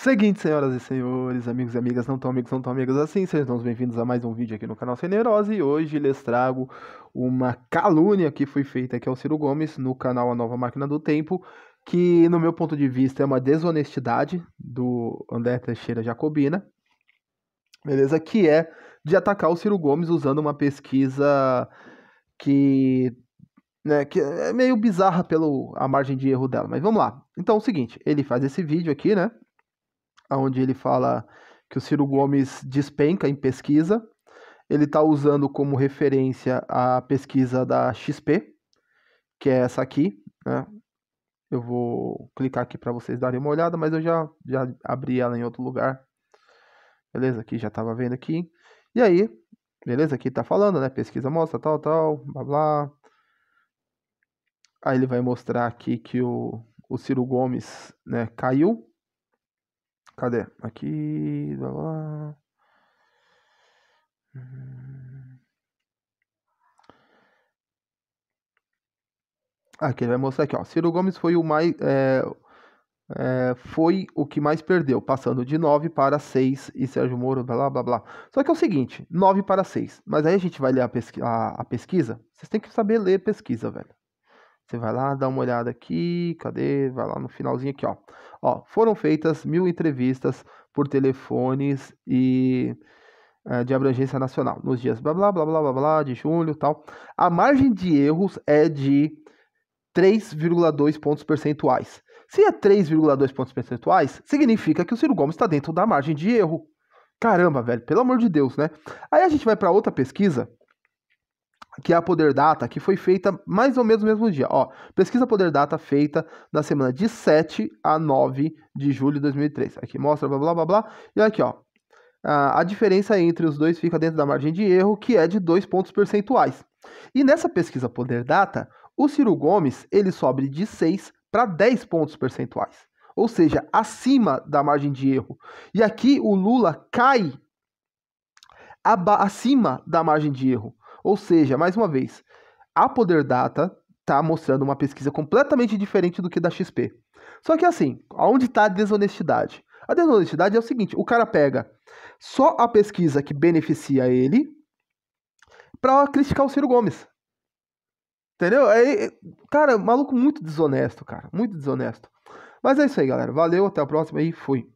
Seguinte, senhoras e senhores, amigos e amigas, não tão amigos, não tão amigos assim, sejam bem-vindos a mais um vídeo aqui no canal Sem Neurose e hoje lhes trago uma calúnia que foi feita aqui ao Ciro Gomes no canal A Nova Máquina do Tempo, que no meu ponto de vista é uma desonestidade do André Teixeira Jacobina, beleza? Que é de atacar o Ciro Gomes usando uma pesquisa que né, que é meio bizarra pelo a margem de erro dela, mas vamos lá. Então é o seguinte, ele faz esse vídeo aqui, né? onde ele fala que o Ciro Gomes despenca em pesquisa. Ele está usando como referência a pesquisa da XP, que é essa aqui. Né? Eu vou clicar aqui para vocês darem uma olhada, mas eu já, já abri ela em outro lugar. Beleza? Aqui já estava vendo aqui. E aí, beleza? Aqui está falando, né? Pesquisa mostra, tal, tal, blá, blá. Aí ele vai mostrar aqui que o, o Ciro Gomes né, caiu Cadê? Aqui. Blá blá. Aqui ele vai mostrar aqui, ó. Ciro Gomes foi o mais. É, é, foi o que mais perdeu, passando de 9 para 6 e Sérgio Moro, blá blá blá. Só que é o seguinte: 9 para 6. Mas aí a gente vai ler a, pesqui a, a pesquisa. Vocês têm que saber ler pesquisa, velho. Você vai lá, dá uma olhada aqui, cadê? Vai lá no finalzinho aqui, ó. Ó, foram feitas mil entrevistas por telefones e é, de abrangência nacional nos dias blá blá blá blá blá, blá de julho tal. A margem de erros é de 3,2 pontos percentuais. Se é 3,2 pontos percentuais, significa que o Ciro Gomes está dentro da margem de erro. Caramba, velho, pelo amor de Deus, né? Aí a gente vai para outra pesquisa que é a Poder Data, que foi feita mais ou menos no mesmo dia. Ó, pesquisa Poder Data feita na semana de 7 a 9 de julho de 2003. Aqui mostra blá blá blá blá. E aqui, ó. Ah, a diferença entre os dois fica dentro da margem de erro, que é de dois pontos percentuais. E nessa pesquisa Poder Data, o Ciro Gomes ele sobe de 6 para 10 pontos percentuais, ou seja, acima da margem de erro. E aqui o Lula cai acima da margem de erro. Ou seja, mais uma vez, a Poder Data está mostrando uma pesquisa completamente diferente do que da XP. Só que assim, aonde está a desonestidade? A desonestidade é o seguinte: o cara pega só a pesquisa que beneficia ele para criticar o Ciro Gomes. Entendeu? É, cara, maluco muito desonesto, cara. Muito desonesto. Mas é isso aí, galera. Valeu, até a próxima e fui.